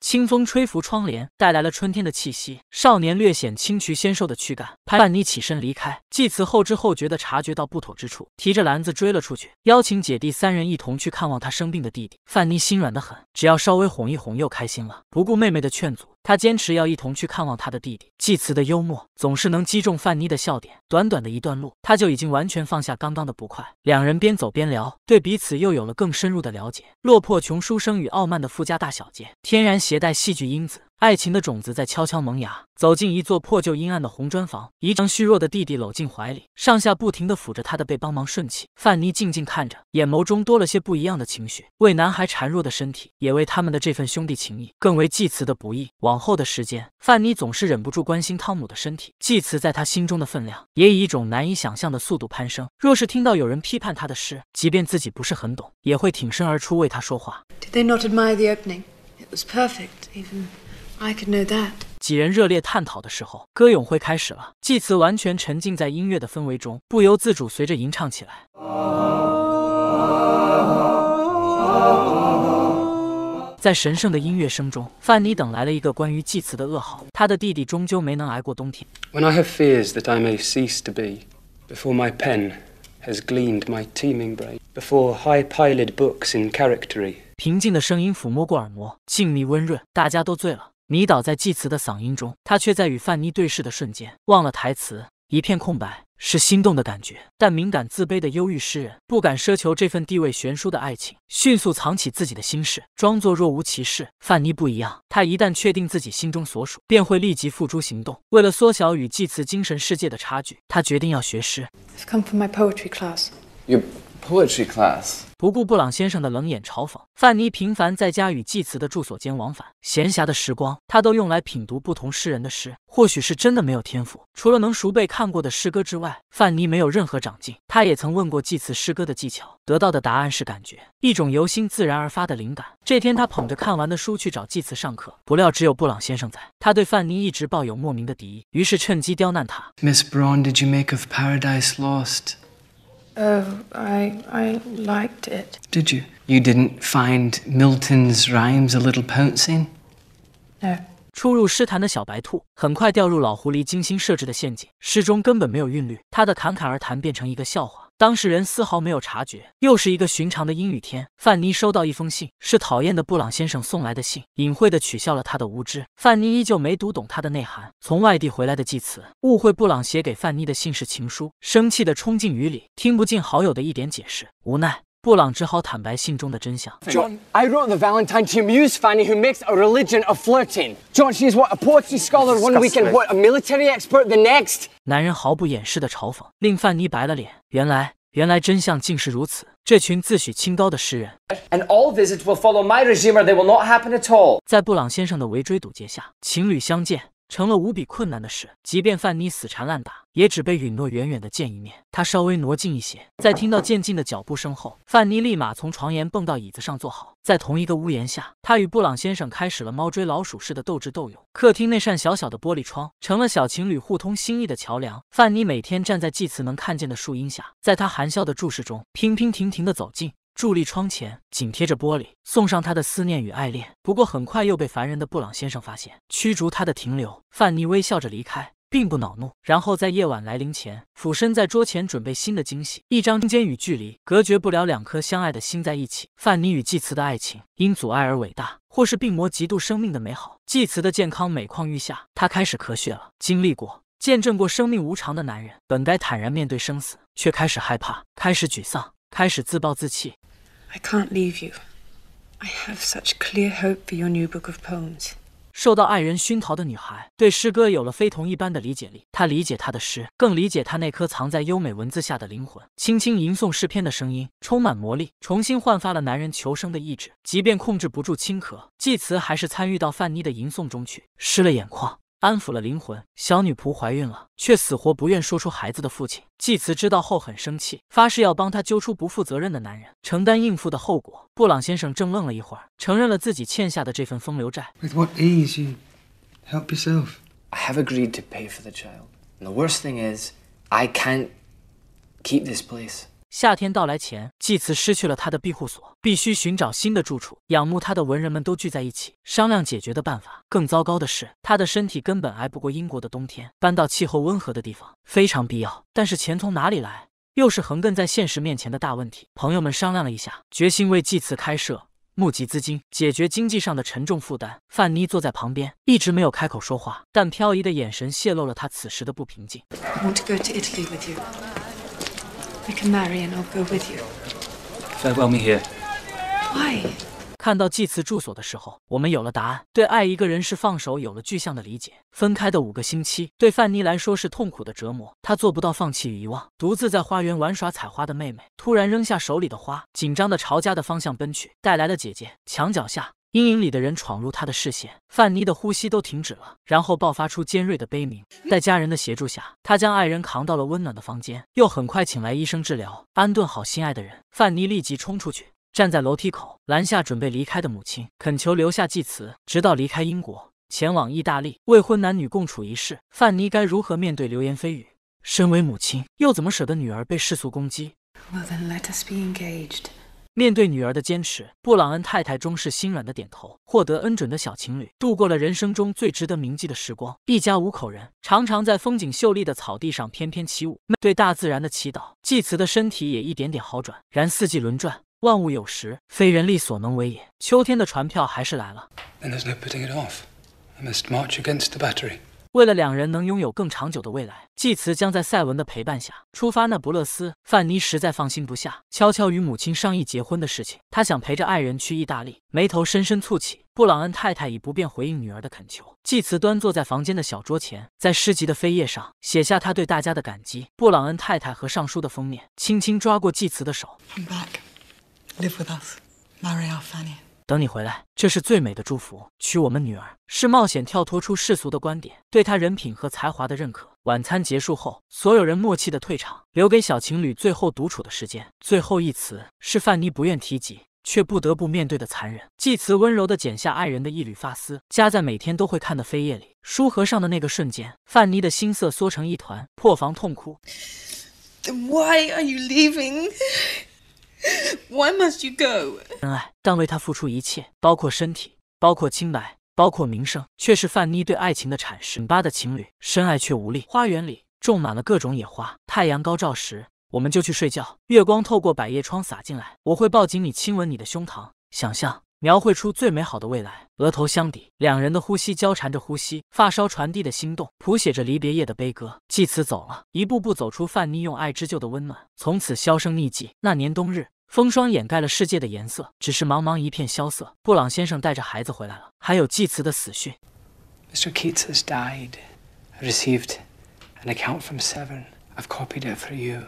清风吹拂窗帘，带来了春天的气息。少年略显清渠纤瘦的躯干。潘范妮起身离开，季慈后知后觉地察觉到不妥之处，提着篮子追了出去，邀请姐弟三人一同去看望他生病的弟弟。范妮心软得很，只要稍微哄一哄又开心了，不顾妹妹的劝阻。他坚持要一同去看望他的弟弟。季慈的幽默总是能击中范妮的笑点。短短的一段路，他就已经完全放下刚刚的不快。两人边走边聊，对彼此又有了更深入的了解。落魄穷书生与傲慢的富家大小姐，天然携带戏剧因子。爱情的种子在悄悄萌芽。走进一座破旧阴暗的红砖房，一张虚弱的弟弟搂进怀里，上下不停地抚着他的背，帮忙顺气。范妮静静看着，眼眸中多了些不一样的情绪，为男孩孱弱的身体，也为他们的这份兄弟情谊，更为济慈的不易。往后的时间，范妮总是忍不住关心汤姆的身体，济慈在他心中的分量也以一种难以想象的速度攀升。若是听到有人批判他的诗，即便自己不是很懂，也会挺身而出为他说话。Did they not admire the opening? It was perfect, even. I could that. know 几人热烈探讨的时候，歌咏会开始了。祭词完全沉浸在音乐的氛围中，不由自主随着吟唱起来。在神圣的音乐声中，范妮等来了一个关于祭词的噩耗：他的弟弟终究没能挨过冬天。平静的声音抚摸过耳膜，静谧温润，大家都醉了。迷倒在祭慈的嗓音中，他却在与范妮对视的瞬间忘了台词，一片空白，是心动的感觉。但敏感自卑的忧郁诗人不敢奢求这份地位悬殊的爱情，迅速藏起自己的心事，装作若无其事。范妮不一样，她一旦确定自己心中所属，便会立即付诸行动。为了缩小与祭慈精神世界的差距，他决定要学诗。poetry class。不顾布朗先生的冷眼嘲讽，范尼频繁在家与济慈的住所间往返。闲暇的时光，他都用来品读不同诗人的诗。或许是真的没有天赋，除了能熟背看过的诗歌之外，范尼没有任何长进。他也曾问过济慈诗歌的技巧，得到的答案是感觉，一种由心自然而发的灵感。这天，他捧着看完的书去找济慈上课，不料只有布朗先生在。他对范尼一直抱有莫名的敌意，于是趁机刁难他。Miss Brown, did you make of Paradise Lost? Oh, I I liked it. Did you? You didn't find Milton's rhymes a little pouncing? No. 初入诗坛的小白兔，很快掉入老狐狸精心设置的陷阱。诗中根本没有韵律，他的侃侃而谈变成一个笑话。当事人丝毫没有察觉，又是一个寻常的阴雨天。范妮收到一封信，是讨厌的布朗先生送来的信，隐晦的取笑了他的无知。范妮依旧没读懂他的内涵。从外地回来的祭慈误会布朗写给范妮的信是情书，生气的冲进雨里，听不进好友的一点解释，无奈。布朗只好坦白信中的真相。John, I wrote the Valentine to amuse Fanny, who makes a religion of flirting. John, she is what a poetry scholar one weekend, what a military expert the next. 男人毫不掩饰的嘲讽，令范妮白了脸。原来，原来真相竟是如此。这群自诩清高的诗人。And all visits will follow my r e g i m e or they will not happen at all. 在布朗先生的围追堵截下，情侣相见。成了无比困难的事，即便范妮死缠烂打，也只被允诺远远的见一面。他稍微挪近一些，在听到渐近的脚步声后，范妮立马从床沿蹦到椅子上坐好。在同一个屋檐下，他与布朗先生开始了猫追老鼠似的斗智斗勇。客厅那扇小小的玻璃窗成了小情侣互通心意的桥梁。范妮每天站在祭祀能看见的树荫下，在他含笑的注视中，平平停停的走近。伫立窗前，紧贴着玻璃，送上他的思念与爱恋。不过很快又被烦人的布朗先生发现，驱逐他的停留。范妮微笑着离开，并不恼怒。然后在夜晚来临前，俯身在桌前准备新的惊喜。一张空间与距离隔绝不了两颗相爱的心在一起。范妮与济慈的爱情因阻碍而伟大，或是病魔嫉妒生命的美好。济慈的健康每况愈下，他开始咳血了。经历过、见证过生命无常的男人，本该坦然面对生死，却开始害怕，开始沮丧。开始自暴自弃 i can't leave you i have such clear hope for your new book of poems 受到爱人熏陶的女孩对诗歌有了非同一般的理解力她理解她的诗更理解她那颗藏在优美文字下的灵魂轻轻吟诵诗篇的声音充满魔力重新焕发了男人求生的意志即便控制不住轻咳祭辞还是参与到范妮的吟诵中去湿了眼眶安抚了灵魂，小女仆怀孕了，却死活不愿说出孩子的父亲。继慈知道后很生气，发誓要帮她揪出不负责任的男人，承担应付的后果。布朗先生正愣了一会儿，承认了自己欠下的这份风流债。With what e a s you? Help yourself. I have agreed to pay for the child. The worst thing is, I can't keep this place. 夏天到来前，祭慈失去了他的庇护所，必须寻找新的住处。仰慕他的文人们都聚在一起，商量解决的办法。更糟糕的是，他的身体根本挨不过英国的冬天，搬到气候温和的地方非常必要。但是钱从哪里来，又是横亘在现实面前的大问题。朋友们商量了一下，决心为祭慈开设、募集资金，解决经济上的沉重负担。范妮坐在旁边，一直没有开口说话，但飘移的眼神泄露了他此时的不平静。can marry，and I'll go with you. Farewell, m here. Why? 看到祭祀住所的时候，我们有了答案。对爱一个人是放手有了具象的理解。分开的五个星期，对范妮来说是痛苦的折磨。她做不到放弃与遗忘，独自在花园玩耍采花的妹妹，突然扔下手里的花，紧张的朝家的方向奔去，带来了姐姐。墙角下。阴影里的人闯入他的视线，范妮的呼吸都停止了，然后爆发出尖锐的悲鸣。在家人的协助下，他将爱人扛到了温暖的房间，又很快请来医生治疗，安顿好心爱的人。范妮立即冲出去，站在楼梯口拦下准备离开的母亲，恳求留下祭词，直到离开英国前往意大利。未婚男女共处一室，范妮该如何面对流言蜚语？身为母亲，又怎么舍得女儿被世俗攻击？面对女儿的坚持，布朗恩太太终是心软的点头，获得恩准的小情侣度过了人生中最值得铭记的时光。一家五口人常常在风景秀丽的草地上翩翩起舞，对大自然的祈祷。济慈的身体也一点点好转。然四季轮转，万物有时非人力所能为也。秋天的船票还是来了。为了两人能拥有更长久的未来，季慈将在赛文的陪伴下出发那不勒斯。范妮实在放心不下，悄悄与母亲商议结婚的事情。她想陪着爱人去意大利，眉头深深蹙起。布朗恩太太已不便回应女儿的恳求。季慈端坐在房间的小桌前，在诗集的扉页上写下他对大家的感激。布朗恩太太和上书的封面，轻轻抓过季慈的手。等你回来，这是最美的祝福。娶我们女儿，是冒险跳脱出世俗的观点，对他人品和才华的认可。晚餐结束后，所有人默契的退场，留给小情侣最后独处的时间。最后一词是范妮不愿提及，却不得不面对的残忍。祭词温柔的剪下爱人的一缕发丝，夹在每天都会看的扉页里。书盒上的那个瞬间，范妮的心色缩成一团，破防痛哭。Why are you leaving? Why must you go？恩爱，但为他付出一切，包括身体，包括清白，包括名声，却是范妮对爱情的阐释。八巴的情侣，深爱却无力。花园里种满了各种野花，太阳高照时，我们就去睡觉。月光透过百叶窗洒进来，我会抱紧你，亲吻你的胸膛，想象。描绘出最美好的未来，额头相抵，两人的呼吸交缠着呼吸，发梢传递的心动，谱写着离别夜的悲歌。季慈走了，一步步走出范妮用爱织就的温暖，从此销声匿迹。那年冬日，风霜掩盖了世界的颜色，只是茫茫一片萧瑟。布朗先生带着孩子回来了，还有季慈的死讯。Mr. Keats has died. I received an account from Seven. I've copied it for you,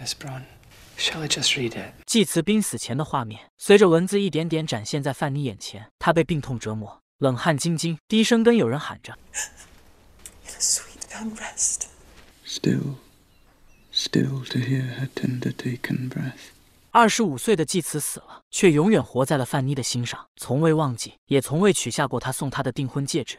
Miss Brown. shall i just read it 祭祀濒死前的画面随着文字一点点展现在范妮眼前她被病痛折磨冷汗津津低声跟有人喊着 i sweet unrest still still to hear her tender taken breath 二十五岁的祭祀死了却永远活在了范妮的心上从未忘记也从未取下过她送她的订婚戒指